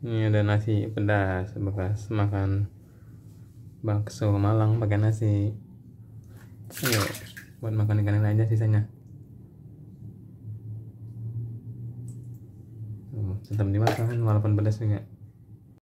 ini iya, ada nasi pedas bekas makan bakso malang pakai nasi ayo iya, buat makan ikan aja sisanya tetap dimakan walaupun pedas juga